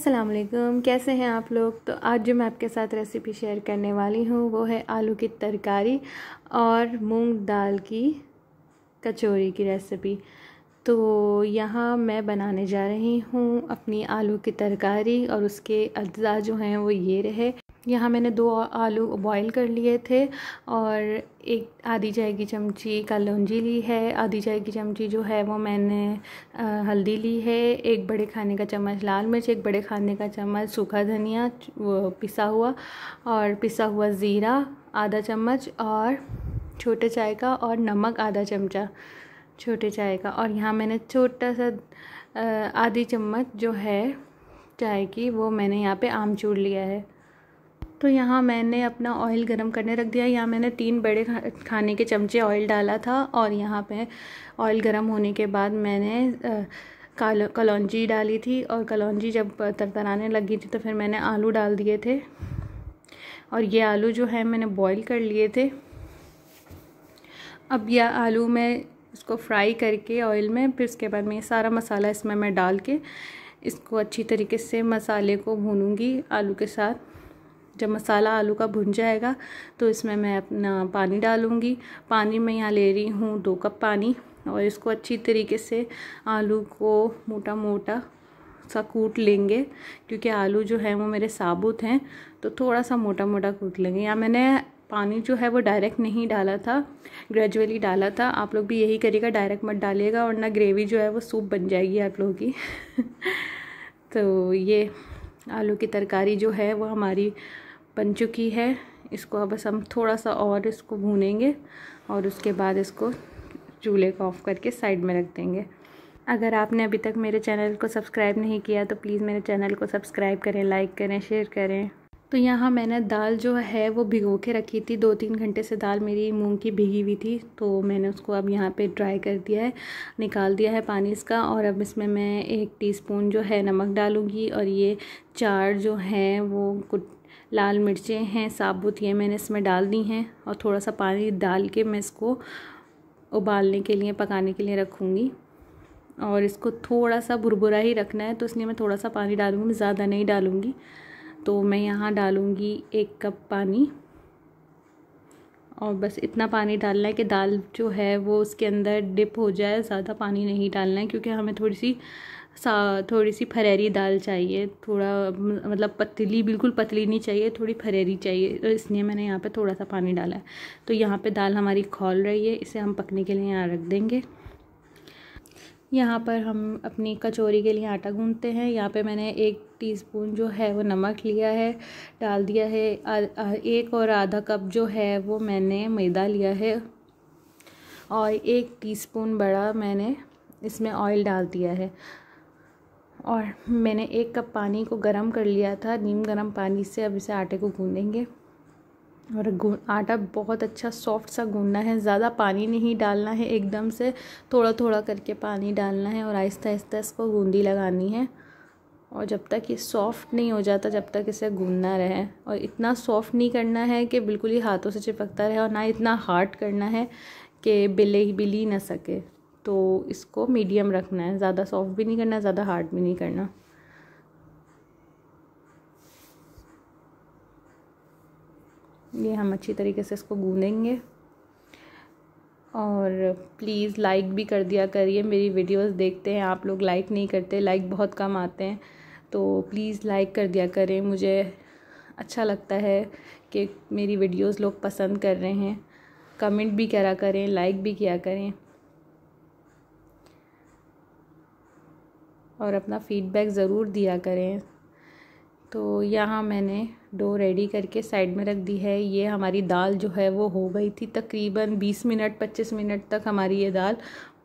अस्सलाम वालेकुम कैसे हैं आप लोग तो आज जो मैं आपके साथ रेसिपी शेयर करने वाली हूँ वो है आलू की तरकारी और मूंग दाल की कचौरी की रेसिपी तो यहाँ मैं बनाने जा रही हूँ अपनी आलू की तरकारी और उसके अज्जा जो हैं वो ये रहे यहाँ मैंने दो आलू बॉईल कर लिए थे और एक आधी चाय की चमची कलौंजी ली है आधी चाय की चमची जो है वो मैंने हल्दी ली है एक बड़े खाने का चम्मच लाल मिर्च एक बड़े खाने का चम्मच सूखा धनिया वो पिसा हुआ और पिसा हुआ ज़ीरा आधा चम्मच और छोटे चाय का और नमक आधा चमचा छोटे चाय का और यहाँ मैंने छोटा सा आधी चम्मच जो है चाय की वो मैंने यहाँ पे आमचूर लिया है तो यहाँ मैंने अपना ऑयल गरम करने रख दिया यहाँ मैंने तीन बड़े खाने के चमचे ऑयल डाला था और यहाँ पे ऑयल गरम होने के बाद मैंने कालो कलौजी डाली थी और कलौजी जब तरतराने लगी थी तो फिर मैंने आलू डाल दिए थे और ये आलू जो है मैंने बॉईल कर लिए थे अब यह आलू मैं उसको फ्राई करके ऑयल में फिर उसके बाद में ये सारा मसाला इसमें मैं डाल के इसको अच्छी तरीके से मसाले को भूनूंगी आलू के साथ जब मसाला आलू का भुन जाएगा तो इसमें मैं अपना पानी डालूँगी पानी मैं यहाँ ले रही हूँ दो कप पानी और इसको अच्छी तरीके से आलू को मोटा मोटा सा कूट लेंगे क्योंकि आलू जो है वो मेरे साबुत हैं तो थोड़ा सा मोटा मोटा कूट लेंगे या मैंने पानी जो है वो डायरेक्ट नहीं डाला था ग्रेजुअली डाला था आप लोग भी यही करिएगा डायरेक्ट मत डालिएगा और ना ग्रेवी जो है वो सूप बन जाएगी आप लोगों की तो ये आलू की तरकारी जो है वो हमारी बन चुकी है इसको अब बस हम थोड़ा सा और इसको भूनेंगे और उसके बाद इसको चूल्हे को ऑफ़ करके साइड में रख देंगे अगर आपने अभी तक मेरे चैनल को सब्सक्राइब नहीं किया तो प्लीज़ मेरे चैनल को सब्सक्राइब करें लाइक करें शेयर करें तो यहाँ मैंने दाल जो है वो भिगो के रखी थी दो तीन घंटे से दाल मेरी मूंग की भिगी हुई थी तो मैंने उसको अब यहाँ पे ड्राई कर दिया है निकाल दिया है पानी इसका और अब इसमें मैं एक टीस्पून जो है नमक डालूँगी और ये चार जो हैं वो कुछ लाल मिर्चें हैं साबुत ये मैंने इसमें डाल दी हैं और थोड़ा सा पानी डाल के मैं इसको उबालने के लिए पकाने के लिए रखूँगी और इसको थोड़ा सा भुरभुरा ही रखना है तो इसलिए मैं थोड़ा सा पानी डालूँगी ज़्यादा नहीं डालूँगी तो मैं यहाँ डालूँगी एक कप पानी और बस इतना पानी डालना है कि दाल जो है वो उसके अंदर डिप हो जाए ज़्यादा पानी नहीं डालना है क्योंकि हमें थोड़ी सी सा थोड़ी सी फरेरी दाल चाहिए थोड़ा मतलब पतली बिल्कुल पतली नहीं चाहिए थोड़ी फरेरी चाहिए तो इसलिए मैंने यहाँ पे थोड़ा सा पानी डाला है तो यहाँ पे दाल हमारी खोल रही है इसे हम पकने के लिए यहाँ रख देंगे यहाँ पर हम अपनी कचौरी के लिए आटा गूंदते हैं यहाँ पे मैंने एक टीस्पून जो है वो नमक लिया है डाल दिया है आ, आ, एक और आधा कप जो है वो मैंने मैदा लिया है और एक टीस्पून बड़ा मैंने इसमें ऑयल डाल दिया है और मैंने एक कप पानी को गरम कर लिया था नीम गरम पानी से अब इसे आटे को गूंदेंगे और आटा बहुत अच्छा सॉफ्ट सा गूँधना है ज़्यादा पानी नहीं डालना है एकदम से थोड़ा थोड़ा करके पानी डालना है और आहिस्ता आहिस्ता इसको गूंदी लगानी है और जब तक ये सॉफ़्ट नहीं हो जाता जब तक इसे गूंदना रहे और इतना सॉफ्ट नहीं करना है कि बिल्कुल ही हाथों से चिपकता रहे और ना इतना हार्ड करना है कि बिले ही बिली ना सके तो इसको मीडियम रखना है ज़्यादा सॉफ्ट भी नहीं करना ज़्यादा हार्ड भी नहीं करना ये हम अच्छी तरीके से इसको गूँधेंगे और प्लीज़ लाइक भी कर दिया करिए मेरी वीडियोस देखते हैं आप लोग लाइक नहीं करते लाइक बहुत कम आते हैं तो प्लीज़ लाइक कर दिया करें मुझे अच्छा लगता है कि मेरी वीडियोस लोग पसंद कर रहे हैं कमेंट भी करा करें लाइक भी किया करें और अपना फीडबैक ज़रूर दिया करें तो यहाँ मैंने डो रेडी करके साइड में रख दी है ये हमारी दाल जो है वो हो गई थी तकरीबन 20 मिनट 25 मिनट तक हमारी ये दाल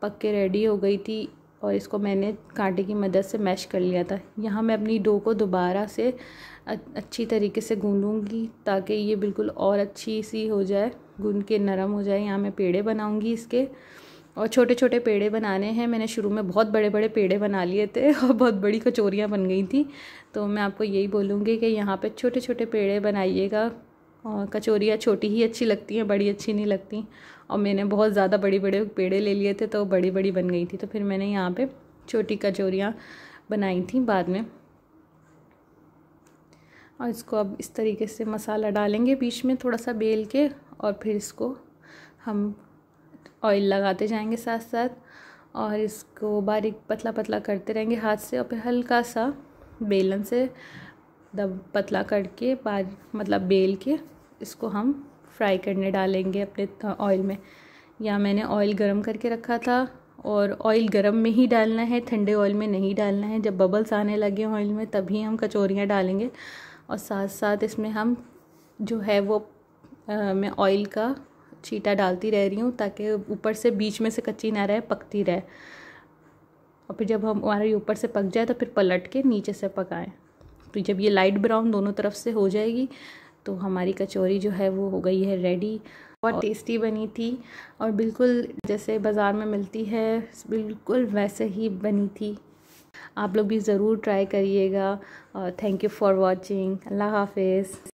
पक के रेडी हो गई थी और इसको मैंने कांटे की मदद से मैश कर लिया था यहाँ मैं अपनी डो को दोबारा से अच्छी तरीके से गूँधूँगी ताकि ये बिल्कुल और अच्छी सी हो जाए गूँध के नरम हो जाए यहाँ मैं पेड़े बनाऊँगी इसके और छोटे छोटे पेड़े बनाने हैं मैंने शुरू में बहुत बड़े बड़े पेड़े बना लिए थे और बहुत बड़ी कचोरियाँ बन गई थी तो मैं आपको यही बोलूँगी कि यहाँ पर छोटे छोटे पेड़े बनाइएगा और कचोरियाँ छोटी ही अच्छी लगती हैं बड़ी अच्छी नहीं लगती और मैंने बहुत ज़्यादा बड़े बड़े पेड़े ले लिए थे तो बड़ी बड़ी बन गई थी तो फिर मैंने यहाँ पर छोटी कचोरियाँ बनाई थी बाद में और इसको अब इस तरीके से मसाला डालेंगे बीच में थोड़ा सा बेल के और फिर इसको हम ऑयल लगाते जाएंगे साथ साथ और इसको बारीक पतला पतला करते रहेंगे हाथ से और फिर हल्का सा बेलन से दब पतला करके बार मतलब बेल के इसको हम फ्राई करने डालेंगे अपने ऑयल में या मैंने ऑयल गरम करके रखा था और ऑयल गरम में ही डालना है ठंडे ऑयल में नहीं डालना है जब बबल्स आने लगे ऑयल में तभी हम कचौरियाँ डालेंगे और साथ साथ इसमें हम जो है वो आ, मैं ऑयल का छीटा डालती रह रही हूँ ताकि ऊपर से बीच में से कच्ची ना रहे पकती रहे और फिर जब हम हमारे ऊपर से पक जाए तो फिर पलट के नीचे से पकाएं तो जब ये लाइट ब्राउन दोनों तरफ से हो जाएगी तो हमारी कचौरी जो है वो हो गई है रेडी बहुत टेस्टी बनी थी और बिल्कुल जैसे बाज़ार में मिलती है बिल्कुल वैसे ही बनी थी आप लोग भी ज़रूर ट्राई करिएगा थैंक यू फॉर वॉचिंग अल्लाह हाफिज़